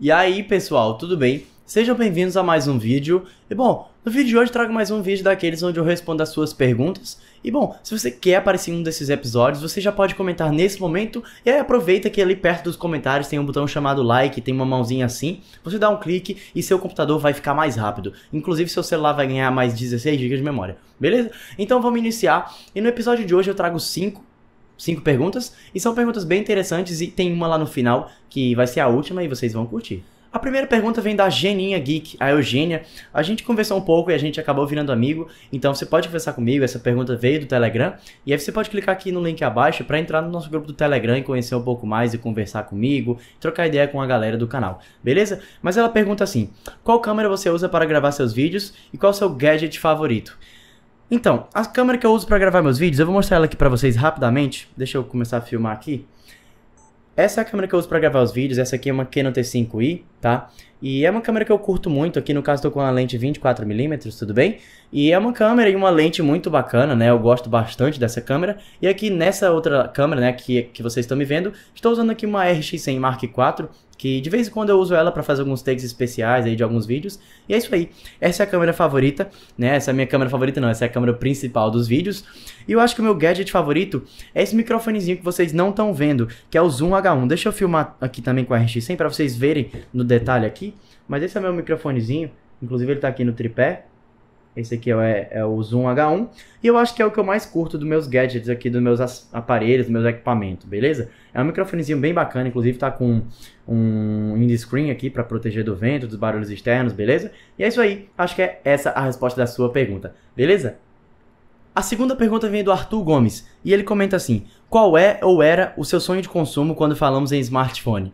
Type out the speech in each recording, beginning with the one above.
E aí, pessoal, tudo bem? Sejam bem-vindos a mais um vídeo. E bom, no vídeo de hoje trago mais um vídeo daqueles onde eu respondo as suas perguntas. E bom, se você quer aparecer em um desses episódios, você já pode comentar nesse momento. E aí aproveita que ali perto dos comentários tem um botão chamado like, tem uma mãozinha assim. Você dá um clique e seu computador vai ficar mais rápido. Inclusive seu celular vai ganhar mais 16 GB de memória. Beleza? Então vamos iniciar. E no episódio de hoje eu trago 5 cinco perguntas e são perguntas bem interessantes e tem uma lá no final que vai ser a última e vocês vão curtir. A primeira pergunta vem da Geninha Geek, a Eugênia. A gente conversou um pouco e a gente acabou virando amigo, então você pode conversar comigo. Essa pergunta veio do Telegram. E aí você pode clicar aqui no link abaixo para entrar no nosso grupo do Telegram e conhecer um pouco mais e conversar comigo, trocar ideia com a galera do canal, beleza? Mas ela pergunta assim: qual câmera você usa para gravar seus vídeos e qual é o seu gadget favorito? Então, a câmera que eu uso para gravar meus vídeos, eu vou mostrar ela aqui para vocês rapidamente. Deixa eu começar a filmar aqui. Essa é a câmera que eu uso para gravar os vídeos, essa aqui é uma Canon T5i, tá? E é uma câmera que eu curto muito, aqui no caso estou com uma lente 24mm, tudo bem? E é uma câmera e uma lente muito bacana, né? Eu gosto bastante dessa câmera. E aqui nessa outra câmera, né, que, que vocês estão me vendo, estou usando aqui uma RX100 Mark IV, que de vez em quando eu uso ela para fazer alguns takes especiais aí de alguns vídeos. E é isso aí. Essa é a câmera favorita, né? Essa é a minha câmera favorita não, essa é a câmera principal dos vídeos. E eu acho que o meu gadget favorito é esse microfonezinho que vocês não estão vendo, que é o Zoom H1. Deixa eu filmar aqui também com a RX100 para vocês verem no detalhe aqui. Mas esse é meu microfonezinho, inclusive ele tá aqui no tripé. Esse aqui é, é, é, o Zoom H1. E eu acho que é o que eu mais curto dos meus gadgets aqui, dos meus aparelhos, dos meus equipamentos, beleza? É um microfonezinho bem bacana, inclusive tá com um in-screen aqui para proteger do vento, dos barulhos externos, beleza? E é isso aí, acho que é essa a resposta da sua pergunta, beleza? A segunda pergunta vem do Arthur Gomes, e ele comenta assim: Qual é ou era o seu sonho de consumo quando falamos em smartphone?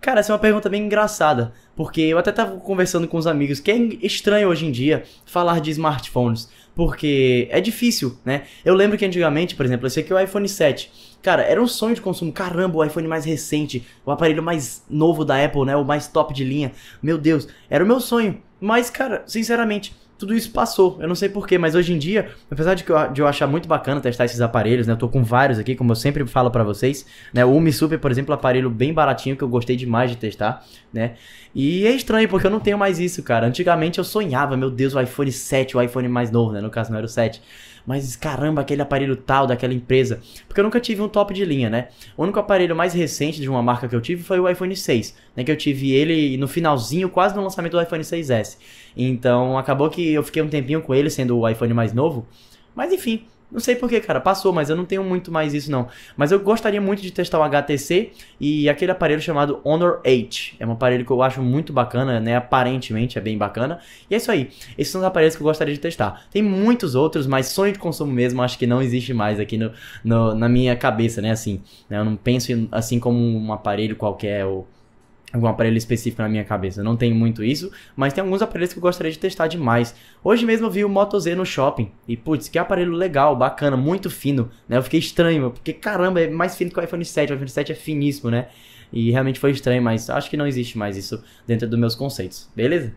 Cara, essa é uma pergunta bem engraçada, porque eu até tava conversando com os amigos que é estranho hoje em dia falar de smartphones, porque é difícil, né? Eu lembro que antigamente, por exemplo, eu sei que é o iPhone 7, cara, era um sonho de consumo. Caramba, o iPhone mais recente, o aparelho mais novo da Apple, né? O mais top de linha. Meu Deus, era o meu sonho. Mas, cara, sinceramente, tudo isso passou. Eu não sei porquê, mas hoje em dia, apesar de, eu, de eu achar muito bacana testar esses aparelhos, né? Eu tô com vários aqui, como eu sempre falo para vocês, né? O Umi Super, por exemplo, é um aparelho bem baratinho que eu gostei demais de testar, né? E é estranho porque eu não tenho mais isso, cara. Antigamente eu sonhava, meu Deus, o iPhone 7, o iPhone mais novo, né? No caso não era o 7. Mas caramba, aquele aparelho tal daquela empresa. Porque eu nunca tive um top de linha, né? O único aparelho mais recente de uma marca que eu tive foi o iPhone 6 né, que eu tive ele no finalzinho, quase no lançamento do iPhone 6S. Então acabou que eu fiquei um tempinho com ele, sendo o iPhone mais novo. Mas enfim, não sei porquê, cara, passou, mas eu não tenho muito mais isso não. Mas eu gostaria muito de testar o HTC e aquele aparelho chamado Honor 8. É um aparelho que eu acho muito bacana, né? Aparentemente é bem bacana. E é isso aí. Esses são os aparelhos que eu gostaria de testar. Tem muitos outros, mas sonho de consumo mesmo acho que não existe mais aqui no, no na minha cabeça, né? Assim, né? eu não penso assim como um aparelho qualquer ou algum aparelho específico na minha cabeça. Não tem muito isso, mas tem alguns aparelhos que eu gostaria de testar demais. Hoje mesmo eu vi o Moto Z no shopping e putz, que aparelho legal, bacana, muito fino, né? Eu fiquei estranho, porque caramba, é mais fino que o iPhone 7, o iPhone 7 é finíssimo, né? E realmente foi estranho, mas acho que não existe mais isso dentro dos meus conceitos. Beleza?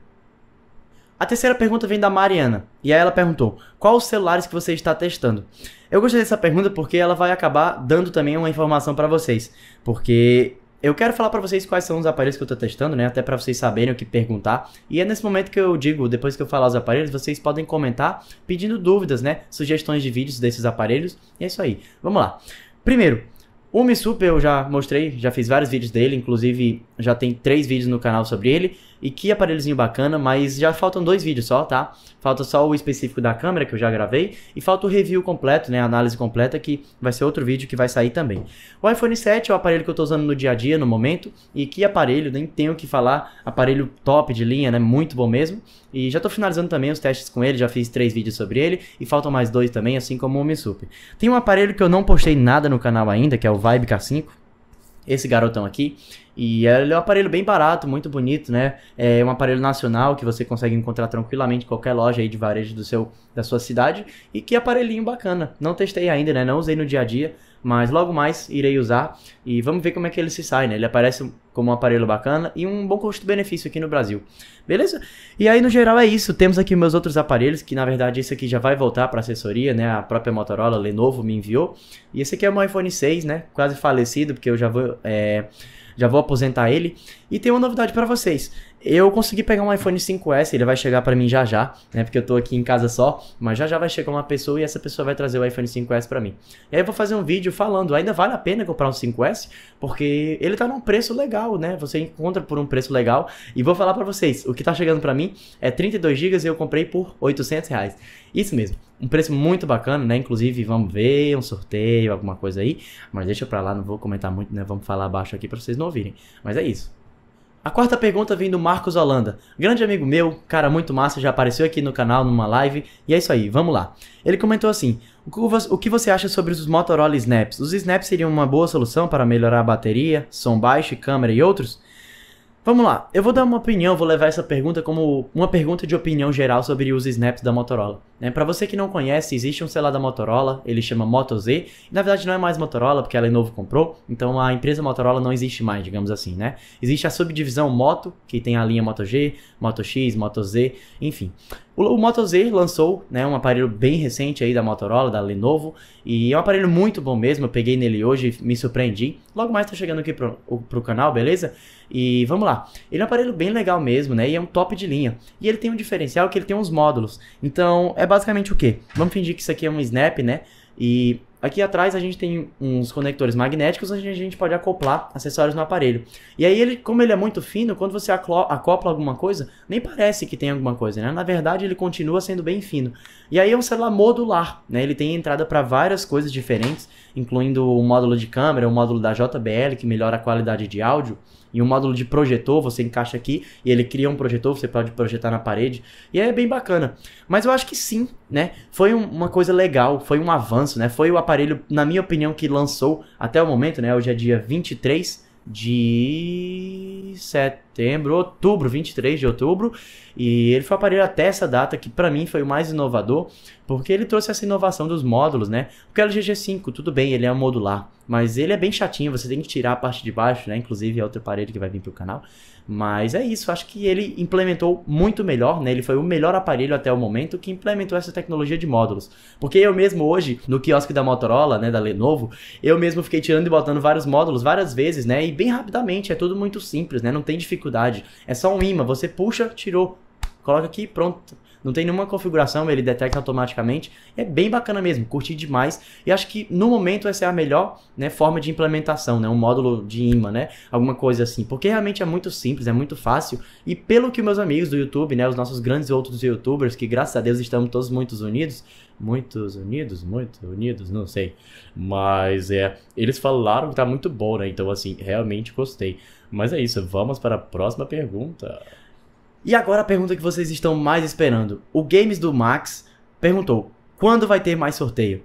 A terceira pergunta vem da Mariana, e aí ela perguntou: qual os celulares que você está testando? Eu gostei dessa pergunta porque ela vai acabar dando também uma informação para vocês, porque eu quero falar para vocês quais são os aparelhos que eu tô testando, né? Até para vocês saberem o que perguntar. E é nesse momento que eu digo, depois que eu falar os aparelhos, vocês podem comentar pedindo dúvidas, né? Sugestões de vídeos desses aparelhos. E é isso aí. Vamos lá. Primeiro, o Mi Super eu já mostrei, já fiz vários vídeos dele, inclusive já tem três vídeos no canal sobre ele. E que aparelhozinho bacana, mas já faltam dois vídeos só, tá? Falta só o específico da câmera, que eu já gravei, e falta o review completo, né? A análise completa, que vai ser outro vídeo que vai sair também. O iPhone 7 é o aparelho que eu tô usando no dia a dia, no momento, e que aparelho, nem tenho que falar, aparelho top de linha, né? Muito bom mesmo. E já tô finalizando também os testes com ele, já fiz três vídeos sobre ele, e faltam mais dois também, assim como o Mi Super. Tem um aparelho que eu não postei nada no canal ainda, que é o Vibe K5, esse garotão aqui. E ele é um aparelho bem barato, muito bonito, né? É um aparelho nacional que você consegue encontrar tranquilamente em qualquer loja aí de varejo do seu, da sua cidade. E que aparelhinho bacana. Não testei ainda, né? Não usei no dia a dia, mas logo mais irei usar e vamos ver como é que ele se sai, né? Ele aparece como um aparelho bacana e um bom custo-benefício aqui no Brasil. Beleza? E aí no geral é isso. Temos aqui meus outros aparelhos, que na verdade esse aqui já vai voltar para assessoria, né? A própria Motorola, Lenovo me enviou. E esse aqui é o meu iPhone 6, né? Quase falecido, porque eu já vou é, já vou aposentar ele. E tem uma novidade para vocês. Eu consegui pegar um iPhone 5S, ele vai chegar para mim já já, né? Porque eu tô aqui em casa só, mas já já vai chegar uma pessoa e essa pessoa vai trazer o iPhone 5S para mim. E aí eu vou fazer um vídeo falando, ainda vale a pena comprar um 5S, porque ele tá num preço legal, né? Você encontra por um preço legal. E vou falar para vocês, o que tá chegando para mim é 32 GB e eu comprei por 800 reais. Isso mesmo, um preço muito bacana, né? Inclusive, vamos ver um sorteio, alguma coisa aí. Mas deixa pra lá, não vou comentar muito, né? Vamos falar abaixo aqui pra vocês não ouvirem. Mas é isso. A quarta pergunta vem do Marcos Holanda, grande amigo meu, cara muito massa, já apareceu aqui no canal numa live, e é isso aí, vamos lá. Ele comentou assim: o que você acha sobre os Motorola Snaps? Os Snaps seriam uma boa solução para melhorar a bateria, som baixo, câmera e outros? Vamos lá, eu vou dar uma opinião, vou levar essa pergunta como uma pergunta de opinião geral sobre os snaps da Motorola. Né? Para você que não conhece, existe um celular da Motorola, ele chama Moto Z, na verdade não é mais Motorola, porque ela é novo comprou, então a empresa Motorola não existe mais, digamos assim, né? Existe a subdivisão Moto, que tem a linha Moto G, Moto X, Moto Z, enfim. O, o Moto Z lançou né, um aparelho bem recente aí da Motorola, da Lenovo, e é um aparelho muito bom mesmo, eu peguei nele hoje, me surpreendi. Logo mais tá chegando aqui pro, pro canal, beleza? E vamos lá. Ele é um aparelho bem legal mesmo, né? E é um top de linha. E ele tem um diferencial que ele tem uns módulos. Então, é basicamente o quê? Vamos fingir que isso aqui é um snap, né? E Aqui atrás a gente tem uns conectores magnéticos onde a gente pode acoplar acessórios no aparelho. E aí, ele, como ele é muito fino, quando você acopla alguma coisa, nem parece que tem alguma coisa, né? Na verdade, ele continua sendo bem fino. E aí é um celular modular, né? Ele tem entrada para várias coisas diferentes, incluindo o módulo de câmera, o módulo da JBL, que melhora a qualidade de áudio e um módulo de projetor, você encaixa aqui e ele cria um projetor, você pode projetar na parede, e é bem bacana. Mas eu acho que sim, né? Foi um, uma coisa legal, foi um avanço, né? Foi o aparelho aparelho, na minha opinião, que lançou até o momento, né? Hoje é dia 23 de set setembro, outubro, 23 de outubro, e ele foi aparelho até essa data, que para mim foi o mais inovador, porque ele trouxe essa inovação dos módulos, né? É o o G 5 tudo bem, ele é modular, mas ele é bem chatinho, você tem que tirar a parte de baixo, né? Inclusive é outro aparelho que vai vir pro canal. Mas é isso, acho que ele implementou muito melhor, né? Ele foi o melhor aparelho até o momento que implementou essa tecnologia de módulos. Porque eu mesmo hoje, no quiosque da Motorola, né, da Lenovo, eu mesmo fiquei tirando e botando vários módulos várias vezes, né? E bem rapidamente, é tudo muito simples, né? Não tem dificuldade dificuldade. É só um imã, você puxa, tirou, coloca aqui pronto. Não tem nenhuma configuração, ele detecta automaticamente. É bem bacana mesmo, curti demais. E acho que no momento essa é a melhor né, forma de implementação, né? Um módulo de imã, né? Alguma coisa assim. Porque realmente é muito simples, é muito fácil. E pelo que meus amigos do YouTube, né? Os nossos grandes outros youtubers, que graças a Deus estamos todos muito unidos. Muitos unidos? Muito unidos? Não sei. Mas é. Eles falaram que tá muito bom, né? Então, assim, realmente gostei. Mas é isso, vamos para a próxima pergunta. E agora a pergunta que vocês estão mais esperando. O Games do Max perguntou: quando vai ter mais sorteio?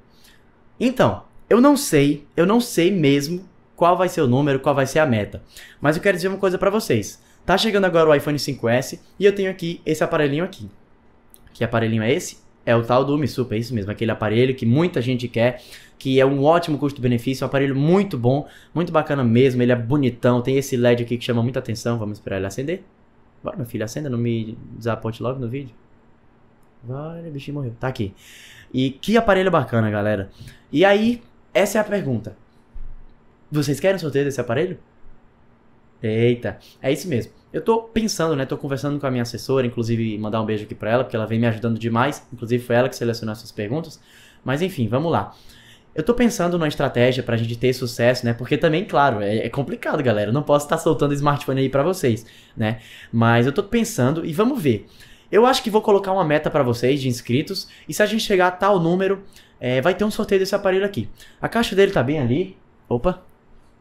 Então, eu não sei, eu não sei mesmo qual vai ser o número, qual vai ser a meta. Mas eu quero dizer uma coisa para vocês. Tá chegando agora o iPhone 5S e eu tenho aqui esse aparelhinho aqui. Que aparelhinho é esse? É o tal do Mi Super, é isso mesmo, aquele aparelho que muita gente quer que é um ótimo custo-benefício, um aparelho muito bom, muito bacana mesmo, ele é bonitão, tem esse LED aqui que chama muita atenção, vamos esperar ele acender. Bora, meu filho, acenda, não me desaponte logo no vídeo. Olha, o bichinho morreu. Tá aqui. E que aparelho bacana, galera. E aí, essa é a pergunta. Vocês querem sorteio desse aparelho? Eita, é isso mesmo. Eu tô pensando, né? Tô conversando com a minha assessora, inclusive mandar um beijo aqui pra ela, porque ela vem me ajudando demais. Inclusive foi ela que selecionou essas perguntas. Mas enfim, vamos lá. Eu tô pensando numa estratégia pra gente ter sucesso, né? Porque também, claro, é, é complicado, galera. Eu não posso estar tá soltando smartphone aí para vocês, né? Mas eu tô pensando e vamos ver. Eu acho que vou colocar uma meta para vocês de inscritos. E se a gente chegar a tal número, é, vai ter um sorteio desse aparelho aqui. A caixa dele tá bem ali. Opa,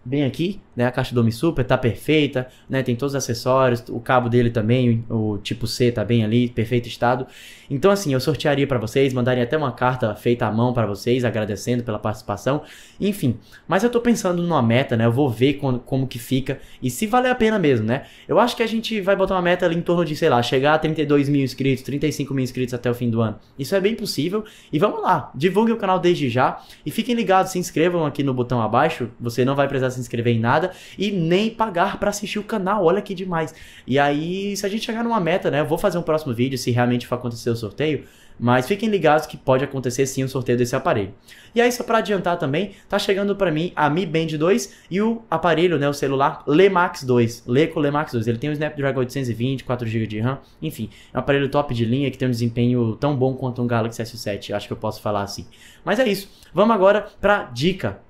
bem aqui, né? A caixa do Homem Super tá perfeita, né? Tem todos os acessórios, o cabo dele também, o tipo C tá bem ali, perfeito estado. Então assim, eu sortearia para vocês, mandaria até uma carta feita à mão para vocês, agradecendo pela participação. Enfim, mas eu tô pensando numa meta, né? Eu vou ver quando, como que fica e se valer a pena mesmo, né? Eu acho que a gente vai botar uma meta ali em torno de, sei lá, chegar a 32 mil inscritos, 35 mil inscritos até o fim do ano. Isso é bem possível e vamos lá, divulguem o canal desde já e fiquem ligados, se inscrevam aqui no botão abaixo, você não vai precisar se inscrever em nada e nem pagar para assistir o canal. Olha que demais. E aí, se a gente chegar numa meta, né? Eu vou fazer um próximo vídeo se realmente for acontecer o sorteio. Mas fiquem ligados que pode acontecer sim o sorteio desse aparelho. E aí, só para adiantar também, tá chegando para mim a Mi Band 2 e o aparelho, né, o celular Lemax 2, Leco Lemax 2. Ele tem um Snapdragon 820, 4GB de RAM, enfim, é um aparelho top de linha que tem um desempenho tão bom quanto um Galaxy S7, acho que eu posso falar assim. Mas é isso, vamos agora para dica.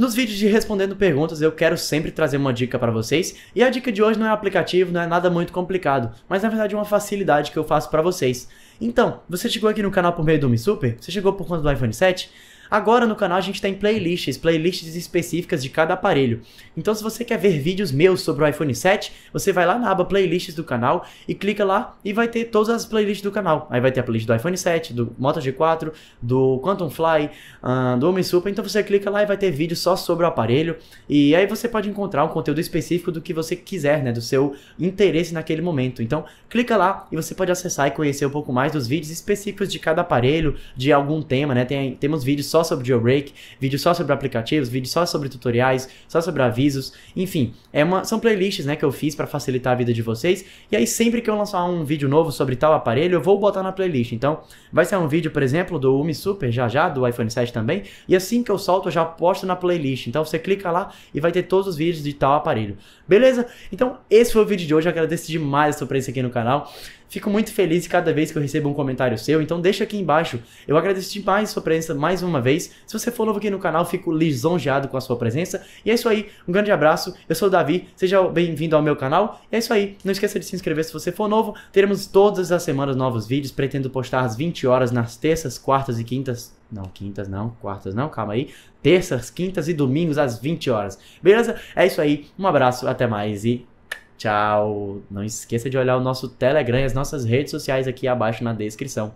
Nos vídeos de respondendo perguntas eu quero sempre trazer uma dica para vocês, e a dica de hoje não é aplicativo, não é nada muito complicado, mas na verdade é uma facilidade que eu faço para vocês. Então, você chegou aqui no canal por meio do Mi Super? Você chegou por conta do iPhone 7? Agora no canal a gente tem tá playlists, playlists específicas de cada aparelho. Então se você quer ver vídeos meus sobre o iPhone 7, você vai lá na aba playlists do canal e clica lá e vai ter todas as playlists do canal. Aí vai ter a playlist do iPhone 7, do Moto G4, do Quantum Fly, uh, do Homem Super. Então você clica lá e vai ter vídeo só sobre o aparelho. E aí você pode encontrar um conteúdo específico do que você quiser, né? Do seu interesse naquele momento. Então clica lá e você pode acessar e conhecer um pouco mais dos vídeos específicos de cada aparelho, de algum tema, né? Tem, temos vídeos só sobre jailbreak, vídeo só sobre aplicativos, vídeo só sobre tutoriais, só sobre avisos, enfim, é uma, são playlists né, que eu fiz para facilitar a vida de vocês. E aí sempre que eu lançar um vídeo novo sobre tal aparelho, eu vou botar na playlist. Então, vai ser um vídeo, por exemplo, do Umi Super já já, do iPhone 7 também, e assim que eu solto, eu já posto na playlist. Então você clica lá e vai ter todos os vídeos de tal aparelho. Beleza? Então, esse foi o vídeo de hoje. Eu agradeço demais a sua presença aqui no canal. Fico muito feliz cada vez que eu recebo um comentário seu, então deixa aqui embaixo. Eu agradeço demais sua presença mais uma vez. Se você for novo aqui no canal, fico lisonjeado com a sua presença. E é isso aí, um grande abraço. Eu sou o Davi, seja bem-vindo ao meu canal. E é isso aí, não esqueça de se inscrever se você for novo. Teremos todas as semanas novos vídeos, pretendo postar às 20 horas nas terças, quartas e quintas não, quintas não, quartas não, calma aí. Terças, quintas e domingos às 20 horas. Beleza? É isso aí. Um abraço, até mais e Tchau. Não esqueça de olhar o nosso Telegram e as nossas redes sociais aqui abaixo na descrição.